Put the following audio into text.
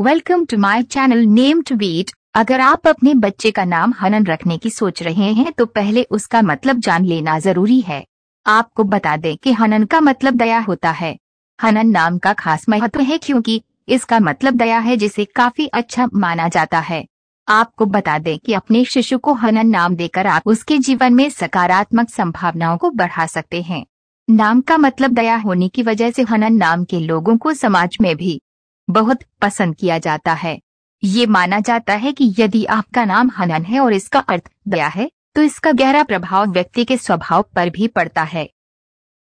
welcome to my channel name to beat अगर आप अपने बच्चे का नाम हनन रखने की सोच रहे हैं तो पहले उसका मतलब जान लेना जरूरी है आपको बता दें कि हनन का मतलब दया होता है हनन नाम का खास महत्व है क्योंकि इसका मतलब दया है जिसे काफी अच्छा माना जाता है आपको बता दें कि अपने शिशु को हनन नाम देकर आप उसके जीवन में सकारात्मक संभावनाओं को बढ़ा सकते हैं नाम का मतलब दया होने की वजह से हनन नाम के लोगों को समाज में भी बहुत पसंद किया जाता है ये माना जाता है कि यदि आपका नाम हनन है और इसका अर्थ दया है तो इसका गहरा प्रभाव व्यक्ति के स्वभाव पर भी पड़ता है